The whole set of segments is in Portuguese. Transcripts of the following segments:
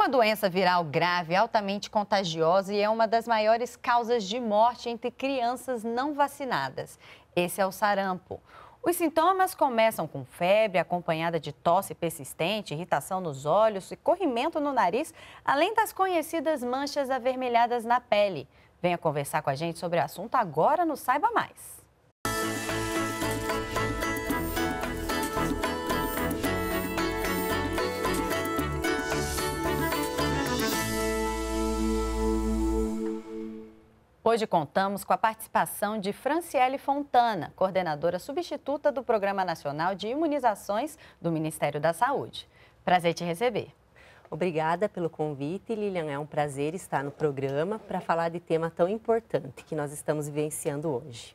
uma doença viral grave, altamente contagiosa e é uma das maiores causas de morte entre crianças não vacinadas. Esse é o sarampo. Os sintomas começam com febre, acompanhada de tosse persistente, irritação nos olhos e corrimento no nariz, além das conhecidas manchas avermelhadas na pele. Venha conversar com a gente sobre o assunto agora no Saiba Mais. Hoje contamos com a participação de Franciele Fontana, coordenadora substituta do Programa Nacional de Imunizações do Ministério da Saúde. Prazer te receber. Obrigada pelo convite, Lilian. É um prazer estar no programa para falar de tema tão importante que nós estamos vivenciando hoje.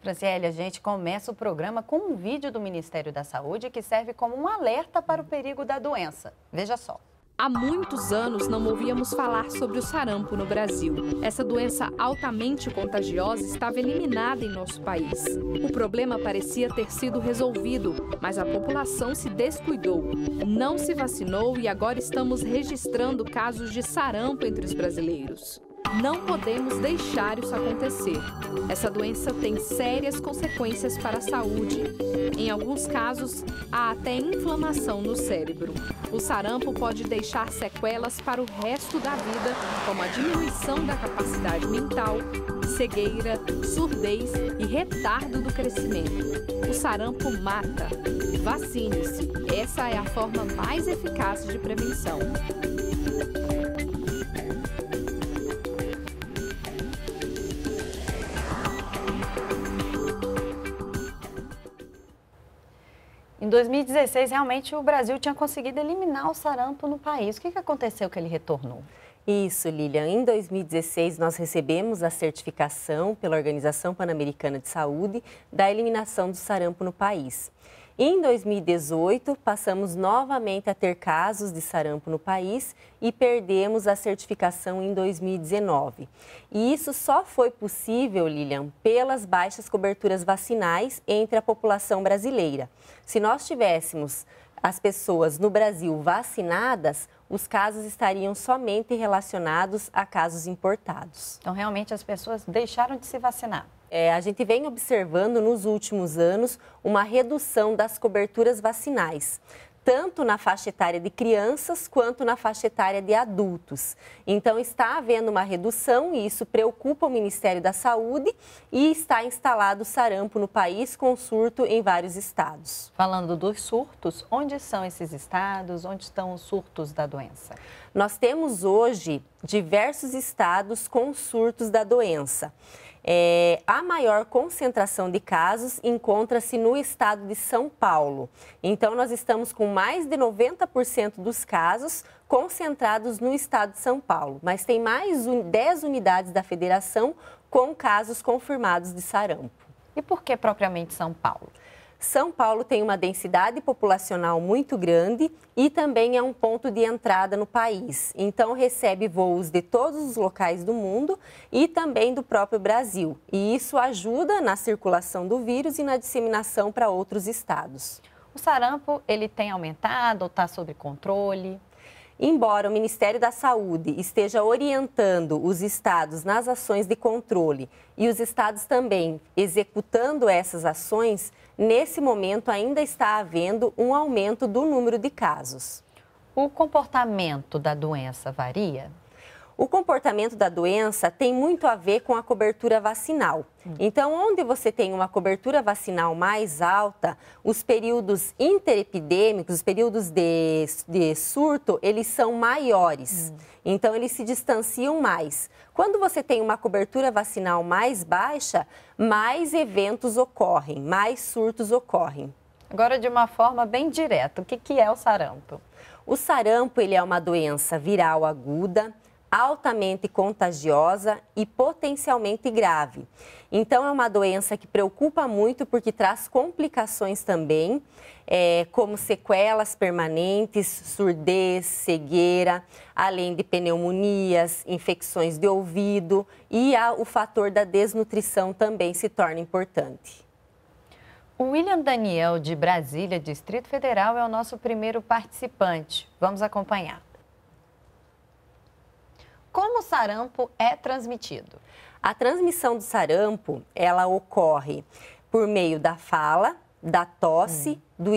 Franciele, a gente começa o programa com um vídeo do Ministério da Saúde que serve como um alerta para o perigo da doença. Veja só. Há muitos anos não ouvíamos falar sobre o sarampo no Brasil. Essa doença altamente contagiosa estava eliminada em nosso país. O problema parecia ter sido resolvido, mas a população se descuidou, não se vacinou e agora estamos registrando casos de sarampo entre os brasileiros. Não podemos deixar isso acontecer. Essa doença tem sérias consequências para a saúde. Em alguns casos, há até inflamação no cérebro. O sarampo pode deixar sequelas para o resto da vida, como a diminuição da capacidade mental, cegueira, surdez e retardo do crescimento. O sarampo mata. Vacine-se. Essa é a forma mais eficaz de prevenção. 2016, realmente, o Brasil tinha conseguido eliminar o sarampo no país. O que, que aconteceu que ele retornou? Isso, Lilian. Em 2016, nós recebemos a certificação pela Organização Pan-Americana de Saúde da eliminação do sarampo no país. Em 2018, passamos novamente a ter casos de sarampo no país e perdemos a certificação em 2019. E isso só foi possível, Lilian, pelas baixas coberturas vacinais entre a população brasileira. Se nós tivéssemos as pessoas no Brasil vacinadas, os casos estariam somente relacionados a casos importados. Então, realmente, as pessoas deixaram de se vacinar. É, a gente vem observando nos últimos anos uma redução das coberturas vacinais tanto na faixa etária de crianças quanto na faixa etária de adultos. Então, está havendo uma redução e isso preocupa o Ministério da Saúde e está instalado sarampo no país com surto em vários estados. Falando dos surtos, onde são esses estados? Onde estão os surtos da doença? Nós temos hoje diversos estados com surtos da doença. É, a maior concentração de casos encontra-se no estado de São Paulo. Então, nós estamos com mais de 90% dos casos concentrados no estado de São Paulo, mas tem mais 10 unidades da federação com casos confirmados de sarampo. E por que propriamente São Paulo? São Paulo tem uma densidade populacional muito grande e também é um ponto de entrada no país. Então, recebe voos de todos os locais do mundo e também do próprio Brasil. E isso ajuda na circulação do vírus e na disseminação para outros estados. O sarampo, ele tem aumentado ou está sob controle? Embora o Ministério da Saúde esteja orientando os estados nas ações de controle e os estados também executando essas ações, nesse momento ainda está havendo um aumento do número de casos. O comportamento da doença varia? O comportamento da doença tem muito a ver com a cobertura vacinal. Então, onde você tem uma cobertura vacinal mais alta, os períodos interepidêmicos, os períodos de, de surto, eles são maiores. Então, eles se distanciam mais. Quando você tem uma cobertura vacinal mais baixa, mais eventos ocorrem, mais surtos ocorrem. Agora, de uma forma bem direta, o que, que é o sarampo? O sarampo ele é uma doença viral aguda altamente contagiosa e potencialmente grave. Então, é uma doença que preocupa muito porque traz complicações também, é, como sequelas permanentes, surdez, cegueira, além de pneumonias, infecções de ouvido e a, o fator da desnutrição também se torna importante. O William Daniel, de Brasília, Distrito Federal, é o nosso primeiro participante. Vamos acompanhar. Como o sarampo é transmitido? A transmissão do sarampo, ela ocorre por meio da fala, da tosse, uhum.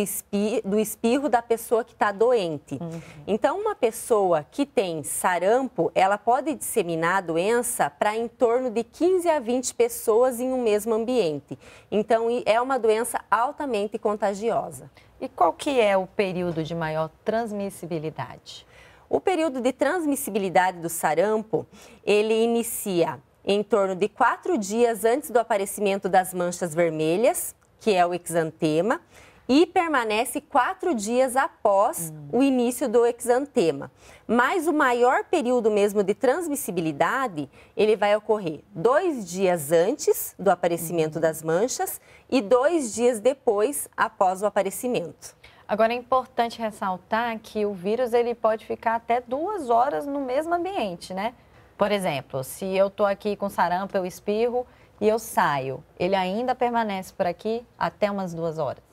do, do espirro da pessoa que está doente. Uhum. Então, uma pessoa que tem sarampo, ela pode disseminar a doença para em torno de 15 a 20 pessoas em um mesmo ambiente. Então, é uma doença altamente contagiosa. E qual que é o período de maior transmissibilidade? O período de transmissibilidade do sarampo, ele inicia em torno de quatro dias antes do aparecimento das manchas vermelhas, que é o exantema, e permanece quatro dias após o início do exantema. Mas o maior período mesmo de transmissibilidade, ele vai ocorrer dois dias antes do aparecimento uhum. das manchas e dois dias depois após o aparecimento. Agora é importante ressaltar que o vírus ele pode ficar até duas horas no mesmo ambiente, né? Por exemplo, se eu estou aqui com sarampo, eu espirro e eu saio, ele ainda permanece por aqui até umas duas horas.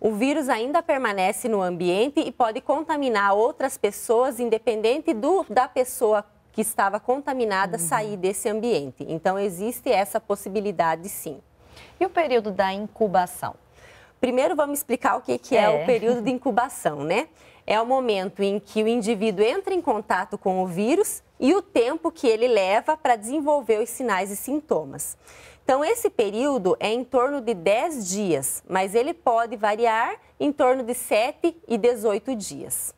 O vírus ainda permanece no ambiente e pode contaminar outras pessoas, independente do, da pessoa que estava contaminada uhum. sair desse ambiente. Então, existe essa possibilidade sim. E o período da incubação? Primeiro vamos explicar o que, que é. é o período de incubação, né? É o momento em que o indivíduo entra em contato com o vírus e o tempo que ele leva para desenvolver os sinais e sintomas. Então, esse período é em torno de 10 dias, mas ele pode variar em torno de 7 e 18 dias.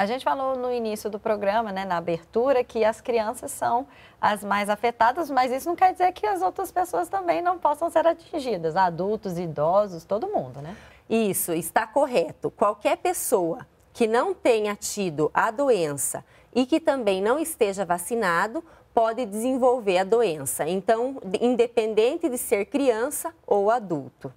A gente falou no início do programa, né, na abertura, que as crianças são as mais afetadas, mas isso não quer dizer que as outras pessoas também não possam ser atingidas, adultos, idosos, todo mundo, né? Isso, está correto. Qualquer pessoa que não tenha tido a doença e que também não esteja vacinado pode desenvolver a doença. Então, independente de ser criança ou adulto.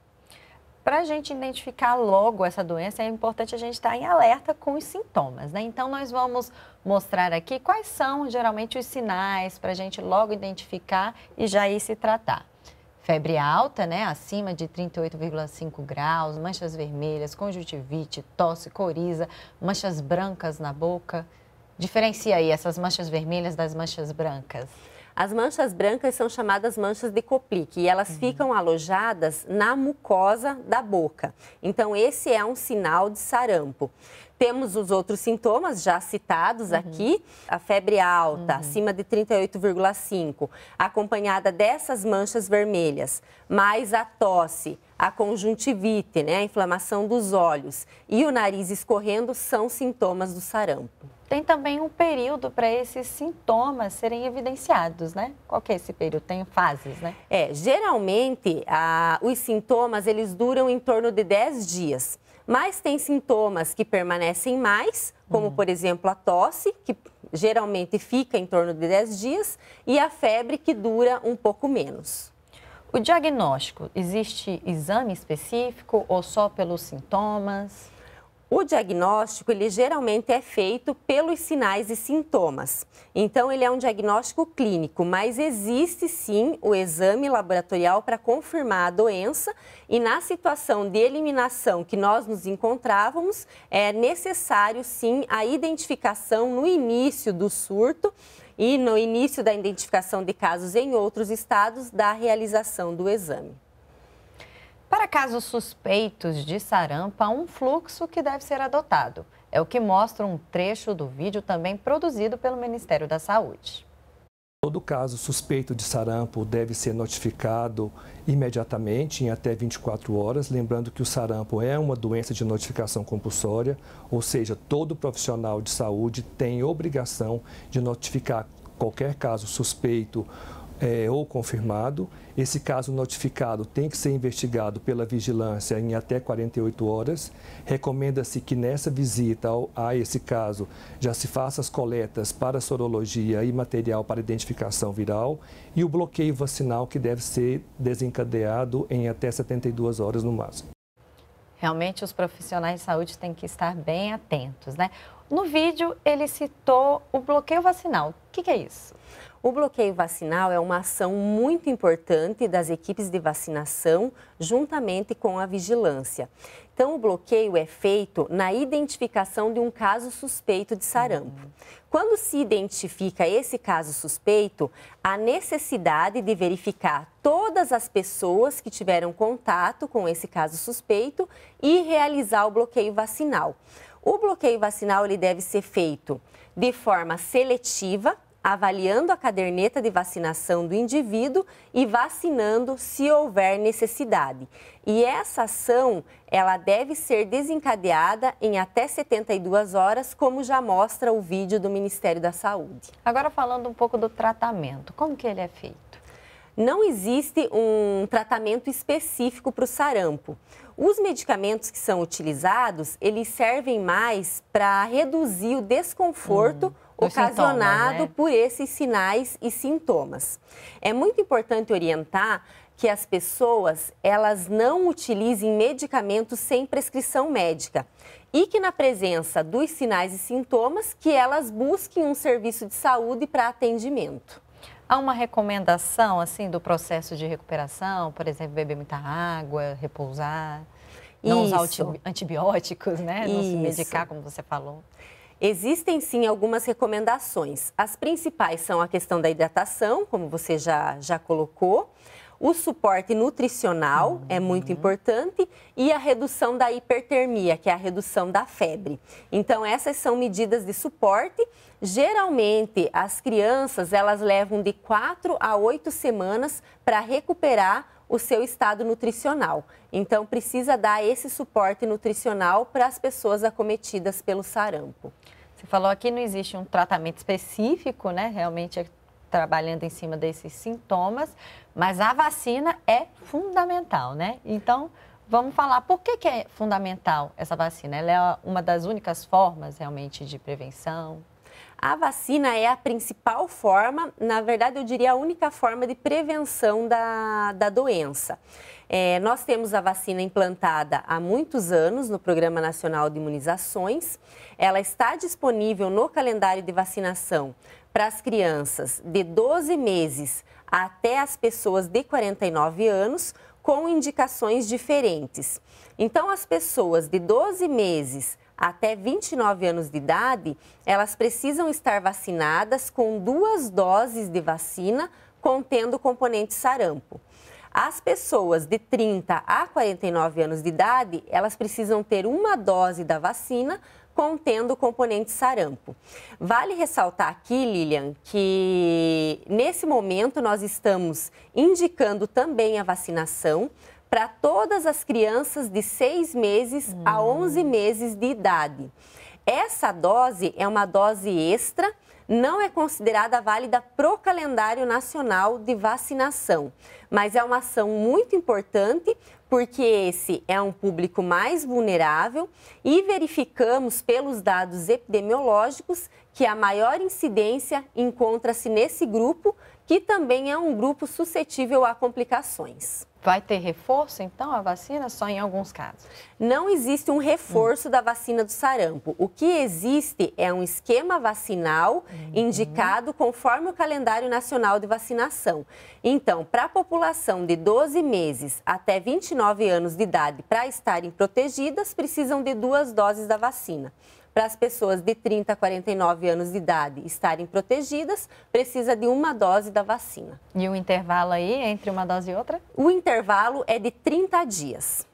Para a gente identificar logo essa doença, é importante a gente estar em alerta com os sintomas, né? Então, nós vamos mostrar aqui quais são geralmente os sinais para a gente logo identificar e já ir se tratar. Febre alta, né? Acima de 38,5 graus, manchas vermelhas, conjuntivite, tosse, coriza, manchas brancas na boca. Diferencia aí essas manchas vermelhas das manchas brancas. As manchas brancas são chamadas manchas de Coplic e elas uhum. ficam alojadas na mucosa da boca. Então, esse é um sinal de sarampo. Temos os outros sintomas já citados uhum. aqui: a febre alta, uhum. acima de 38,5, acompanhada dessas manchas vermelhas, mais a tosse, a conjuntivite, né, a inflamação dos olhos e o nariz escorrendo são sintomas do sarampo. Tem também um período para esses sintomas serem evidenciados, né? Qual que é esse período? Tem fases, né? É, geralmente a, os sintomas eles duram em torno de 10 dias, mas tem sintomas que permanecem mais, como uhum. por exemplo a tosse, que geralmente fica em torno de 10 dias, e a febre que dura um pouco menos. O diagnóstico, existe exame específico ou só pelos sintomas? O diagnóstico, ele geralmente é feito pelos sinais e sintomas. Então, ele é um diagnóstico clínico, mas existe sim o exame laboratorial para confirmar a doença e na situação de eliminação que nós nos encontrávamos, é necessário sim a identificação no início do surto e no início da identificação de casos em outros estados da realização do exame. Para casos suspeitos de sarampo, há um fluxo que deve ser adotado. É o que mostra um trecho do vídeo também produzido pelo Ministério da Saúde. Todo caso suspeito de sarampo deve ser notificado imediatamente, em até 24 horas. Lembrando que o sarampo é uma doença de notificação compulsória, ou seja, todo profissional de saúde tem obrigação de notificar qualquer caso suspeito é, ou confirmado. Esse caso notificado tem que ser investigado pela vigilância em até 48 horas. Recomenda-se que nessa visita ao, a esse caso já se faça as coletas para sorologia e material para identificação viral e o bloqueio vacinal que deve ser desencadeado em até 72 horas no máximo. Realmente os profissionais de saúde têm que estar bem atentos, né? No vídeo ele citou o bloqueio vacinal. O que, que é isso? O bloqueio vacinal é uma ação muito importante das equipes de vacinação, juntamente com a vigilância. Então, o bloqueio é feito na identificação de um caso suspeito de sarampo. Uhum. Quando se identifica esse caso suspeito, há necessidade de verificar todas as pessoas que tiveram contato com esse caso suspeito e realizar o bloqueio vacinal. O bloqueio vacinal ele deve ser feito de forma seletiva, avaliando a caderneta de vacinação do indivíduo e vacinando se houver necessidade. E essa ação, ela deve ser desencadeada em até 72 horas, como já mostra o vídeo do Ministério da Saúde. Agora falando um pouco do tratamento, como que ele é feito? não existe um tratamento específico para o sarampo. Os medicamentos que são utilizados, eles servem mais para reduzir o desconforto hum ocasionado né? por esses sinais e sintomas. É muito importante orientar que as pessoas elas não utilizem medicamentos sem prescrição médica e que na presença dos sinais e sintomas que elas busquem um serviço de saúde para atendimento. Há uma recomendação assim do processo de recuperação, por exemplo, beber muita água, repousar, não Isso. usar antibióticos, né? Não se medicar, como você falou. Existem sim algumas recomendações. As principais são a questão da hidratação, como você já, já colocou. O suporte nutricional uhum. é muito uhum. importante e a redução da hipertermia, que é a redução da febre. Então essas são medidas de suporte. Geralmente as crianças elas levam de 4 a 8 semanas para recuperar o seu estado nutricional. Então, precisa dar esse suporte nutricional para as pessoas acometidas pelo sarampo. Você falou aqui não existe um tratamento específico, né? Realmente é trabalhando em cima desses sintomas, mas a vacina é fundamental, né? Então, vamos falar por que, que é fundamental essa vacina. Ela é uma das únicas formas realmente de prevenção. A vacina é a principal forma, na verdade, eu diria a única forma de prevenção da, da doença. É, nós temos a vacina implantada há muitos anos no Programa Nacional de Imunizações. Ela está disponível no calendário de vacinação para as crianças de 12 meses até as pessoas de 49 anos, com indicações diferentes. Então, as pessoas de 12 meses até 29 anos de idade, elas precisam estar vacinadas com duas doses de vacina contendo componente sarampo. As pessoas de 30 a 49 anos de idade, elas precisam ter uma dose da vacina contendo componente sarampo. Vale ressaltar aqui, Lilian, que nesse momento nós estamos indicando também a vacinação para todas as crianças de 6 meses hum. a 11 meses de idade. Essa dose é uma dose extra, não é considerada válida para o calendário nacional de vacinação, mas é uma ação muito importante porque esse é um público mais vulnerável e verificamos pelos dados epidemiológicos que a maior incidência encontra-se nesse grupo, que também é um grupo suscetível a complicações. Vai ter reforço, então, a vacina só em alguns casos? Não existe um reforço hum. da vacina do sarampo. O que existe é um esquema vacinal uhum. indicado conforme o calendário nacional de vacinação. Então, para a população de 12 meses até 29 anos de idade para estarem protegidas, precisam de duas doses da vacina. Para as pessoas de 30 a 49 anos de idade estarem protegidas, precisa de uma dose da vacina. E o intervalo aí entre uma dose e outra? O intervalo é de 30 dias.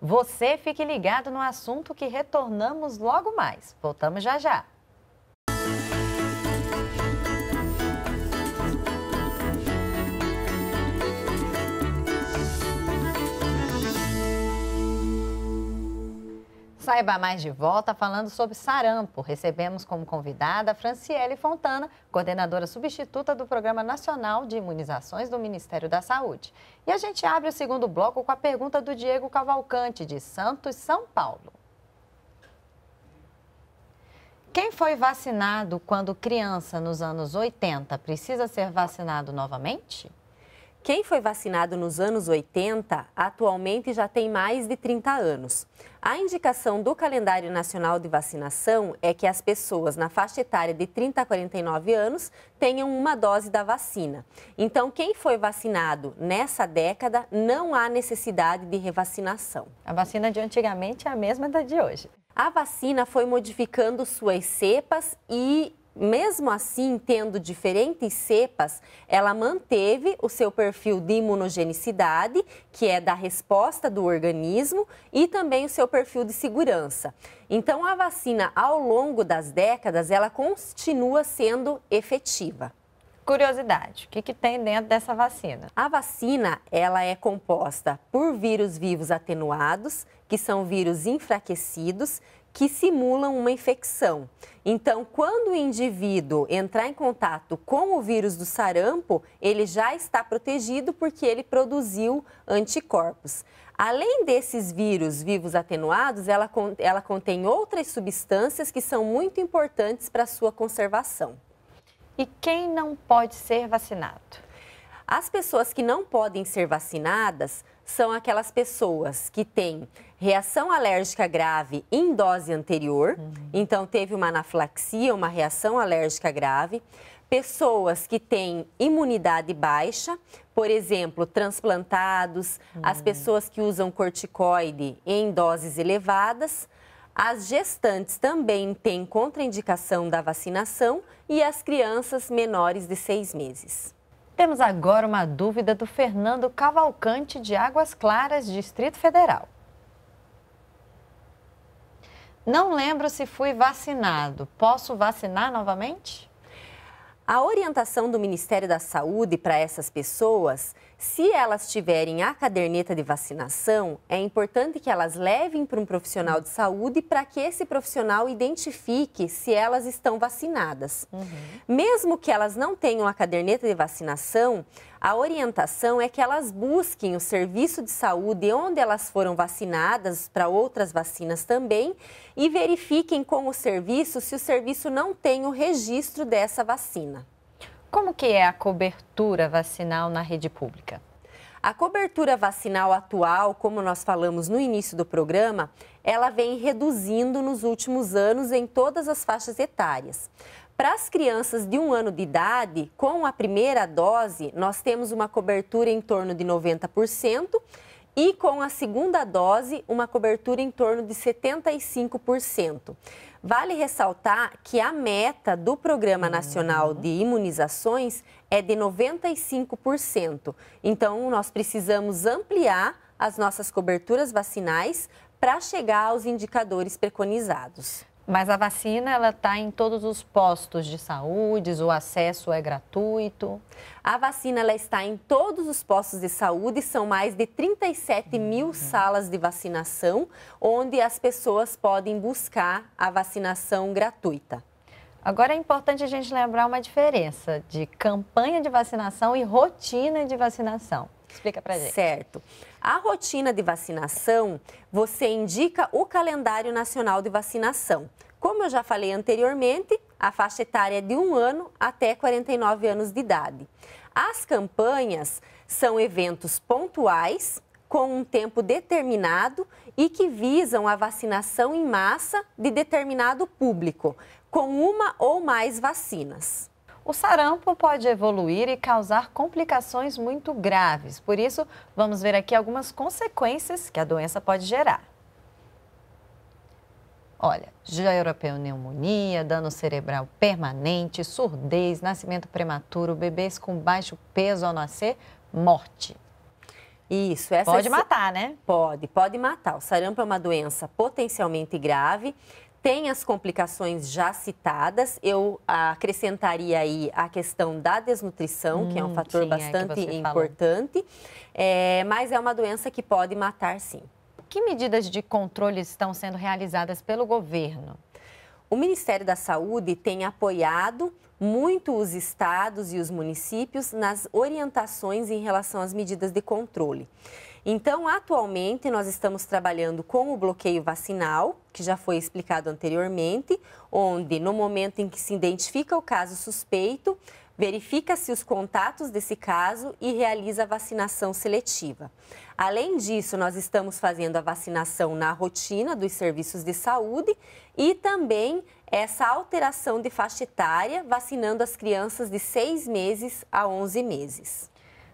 Você fique ligado no assunto que retornamos logo mais. Voltamos já já. Saiba Mais de volta falando sobre sarampo. Recebemos como convidada a Franciele Fontana, coordenadora substituta do Programa Nacional de Imunizações do Ministério da Saúde. E a gente abre o segundo bloco com a pergunta do Diego Cavalcante, de Santos, São Paulo. Quem foi vacinado quando criança nos anos 80 precisa ser vacinado novamente? Quem foi vacinado nos anos 80 atualmente já tem mais de 30 anos. A indicação do calendário nacional de vacinação é que as pessoas na faixa etária de 30 a 49 anos tenham uma dose da vacina. Então, quem foi vacinado nessa década não há necessidade de revacinação. A vacina de antigamente é a mesma da de hoje. A vacina foi modificando suas cepas e mesmo assim, tendo diferentes cepas, ela manteve o seu perfil de imunogenicidade, que é da resposta do organismo, e também o seu perfil de segurança. Então, a vacina, ao longo das décadas, ela continua sendo efetiva curiosidade, o que, que, tem dentro dessa vacina? A vacina, ela é composta por vírus vivos atenuados, que são vírus enfraquecidos, que simulam uma infecção. Então, quando o indivíduo entrar em contato com o vírus do sarampo, ele já está protegido porque ele produziu anticorpos. Além desses vírus vivos atenuados, ela, ela contém outras substâncias que são muito importantes para a sua conservação. E quem não pode ser vacinado? As pessoas que não podem ser vacinadas são aquelas pessoas que têm reação alérgica grave em dose anterior, uhum. então teve uma anaflaxia, uma reação alérgica grave, pessoas que têm imunidade baixa, por exemplo, transplantados, uhum. as hum. pessoas que usam corticoide em doses elevadas, as gestantes também têm contraindicação da vacinação e as crianças menores de seis meses. Temos agora uma dúvida do Fernando Cavalcante, de Águas Claras, Distrito Federal. Não lembro se fui vacinado. Posso vacinar novamente? A orientação do Ministério da Saúde para essas pessoas se elas tiverem a caderneta de vacinação, é importante que elas levem para um profissional de saúde para que esse profissional identifique se elas estão vacinadas. Uhum. Mesmo que elas não tenham a caderneta de vacinação, a orientação é que elas busquem o serviço de saúde onde elas foram vacinadas, para outras vacinas também, e verifiquem com o serviço se o serviço não tem o registro dessa vacina. Como que é a cobertura vacinal na rede pública? A cobertura vacinal atual, como nós falamos no início do programa, ela vem reduzindo nos últimos anos em todas as faixas etárias. Para as crianças de um ano de idade, com a primeira dose, nós temos uma cobertura em torno de 90% e com a segunda dose, uma cobertura em torno de 75%. Vale ressaltar que a meta do Programa uhum. Nacional de Imunizações é de 95%. Então, nós precisamos ampliar as nossas coberturas vacinais para chegar aos indicadores preconizados. Mas a vacina, ela está em todos os postos de saúde, o acesso é gratuito? A vacina, ela está em todos os postos de saúde, são mais de 37 uhum. mil salas de vacinação, onde as pessoas podem buscar a vacinação gratuita. Agora é importante a gente lembrar uma diferença de campanha de vacinação e rotina de vacinação. Explica para gente. Certo. A rotina de vacinação, você indica o calendário nacional de vacinação. Como eu já falei anteriormente, a faixa etária é de 1 ano até 49 anos de idade. As campanhas são eventos pontuais, com um tempo determinado e que visam a vacinação em massa de determinado público, com uma ou mais vacinas. O sarampo pode evoluir e causar complicações muito graves. Por isso, vamos ver aqui algumas consequências que a doença pode gerar. Olha, gera pneumonia, dano cerebral permanente, surdez, nascimento prematuro, bebês com baixo peso ao nascer, morte. Isso, essa pode matar, né? Pode, pode matar. O sarampo é uma doença potencialmente grave, tem as complicações já citadas. Eu acrescentaria aí a questão da desnutrição, hum, que é um hum, fator sim, é bastante é importante. É, mas é uma doença que pode matar, sim. Que medidas de controle estão sendo realizadas pelo governo? O Ministério da Saúde tem apoiado muito os estados e os municípios nas orientações em relação às medidas de controle. Então, atualmente, nós estamos trabalhando com o bloqueio vacinal, que já foi explicado anteriormente, onde no momento em que se identifica o caso suspeito, verifica-se os contatos desse caso e realiza a vacinação seletiva. Além disso, nós estamos fazendo a vacinação na rotina dos serviços de saúde e também essa alteração de faixa etária, vacinando as crianças de 6 meses a 11 meses.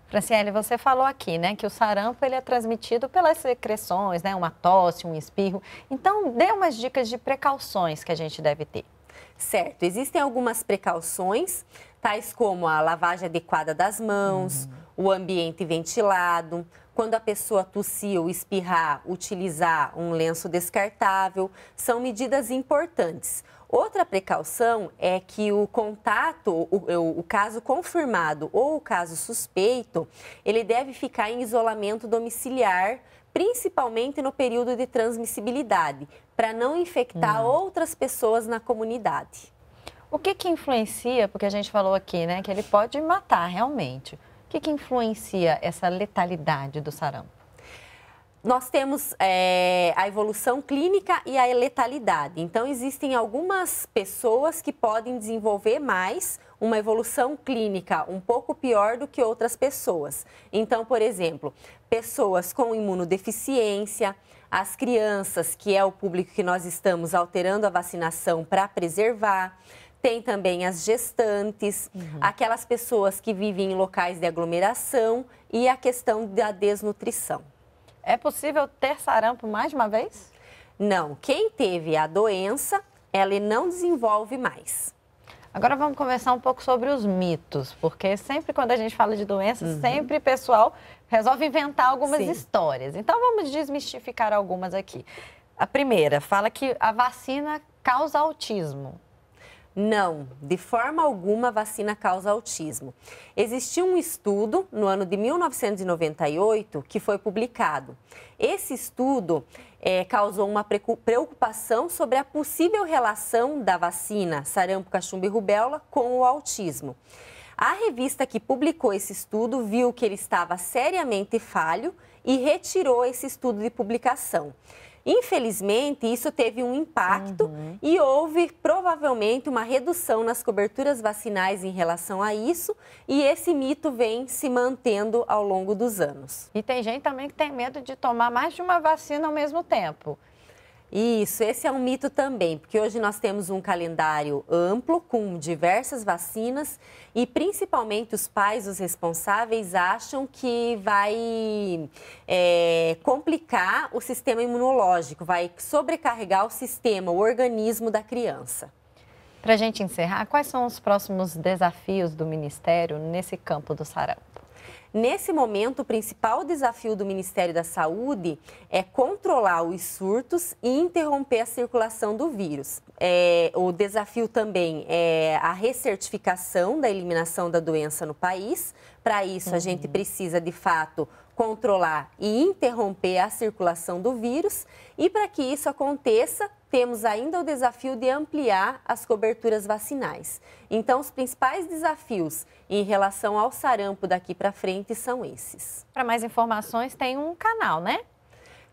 Franciele, você falou aqui, né, que o sarampo ele é transmitido pelas secreções, né, uma tosse, um espirro. Então, dê umas dicas de precauções que a gente deve ter. Certo, existem algumas precauções, tais como a lavagem adequada das mãos, uhum. o ambiente ventilado, quando a pessoa tossir ou espirrar, utilizar um lenço descartável, são medidas importantes. Outra precaução é que o contato, o, o caso confirmado ou o caso suspeito, ele deve ficar em isolamento domiciliar principalmente no período de transmissibilidade, para não infectar hum. outras pessoas na comunidade. O que que influencia, porque a gente falou aqui, né, que ele pode matar realmente. O que que influencia essa letalidade do sarampo? nós temos é, a evolução clínica e a letalidade. Então, existem algumas pessoas que podem desenvolver mais uma evolução clínica um pouco pior do que outras pessoas. Então, por exemplo, pessoas com imunodeficiência, as crianças, que é o público que nós estamos alterando a vacinação para preservar. Tem também as gestantes, uhum. aquelas pessoas que vivem em locais de aglomeração e a questão da desnutrição. É possível ter sarampo mais de uma vez? Não. Quem teve a doença, ela não desenvolve mais. Agora vamos conversar um pouco sobre os mitos, porque sempre quando a gente fala de doenças, uhum. sempre o pessoal resolve inventar algumas Sim. histórias. Então vamos desmistificar algumas aqui. A primeira fala que a vacina causa autismo. Não, de forma alguma a vacina causa autismo. Existiu um estudo no ano de 1998 que foi publicado. Esse estudo é, causou uma preocupação sobre a possível relação da vacina sarampo, caxumba e rubéola com o autismo. A revista que publicou esse estudo viu que ele estava seriamente falho e retirou esse estudo de publicação. Infelizmente, isso teve um impacto uhum. e houve provavelmente uma redução nas coberturas vacinais em relação a isso, e esse mito vem se mantendo ao longo dos anos. E tem gente também que tem medo de tomar mais de uma vacina ao mesmo tempo. Isso, esse é um mito também, porque hoje nós temos um calendário amplo com diversas vacinas e principalmente os pais, os responsáveis, acham que vai é, complicar o sistema imunológico, vai sobrecarregar o sistema, o organismo da criança. Para a gente encerrar, quais são os próximos desafios do Ministério nesse campo do sarampo? Nesse momento, o principal desafio do Ministério da Saúde é controlar os surtos e interromper a circulação do vírus. É, o desafio também é a recertificação da eliminação da doença no país. Para isso, uhum. a gente uhum. precisa, de fato, controlar e interromper a circulação do vírus. E para que isso aconteça, temos ainda o desafio de ampliar as coberturas vacinais. Então, os principais desafios em relação ao sarampo daqui para frente são esses. Para mais informações, tem um canal, né?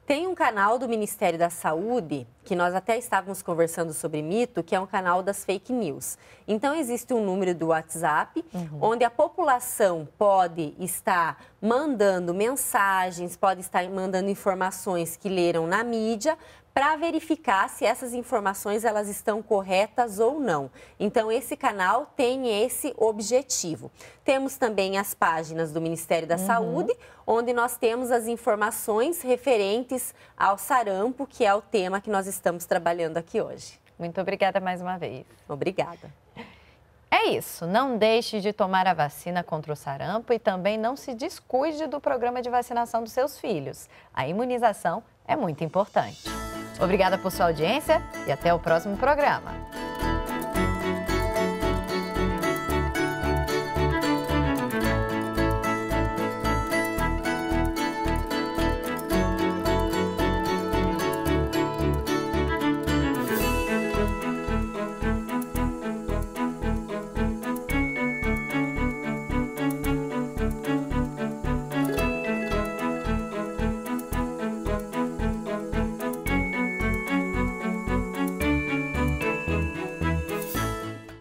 Tem um canal do Ministério da Saúde, que nós até estávamos conversando sobre mito, que é um canal das fake news. Então, existe um número do WhatsApp, uhum. onde a população pode estar mandando mensagens, pode estar mandando informações que leram na mídia, para verificar se essas informações elas estão corretas ou não. Então esse canal tem esse objetivo. Temos também as páginas do Ministério da uhum. Saúde, onde nós temos as informações referentes ao sarampo, que é o tema que nós estamos trabalhando aqui hoje. Muito obrigada mais uma vez. Obrigada. É isso, não deixe de tomar a vacina contra o sarampo e também não se descuide do programa de vacinação dos seus filhos. A imunização é muito importante. Obrigada por sua audiência e até o próximo programa.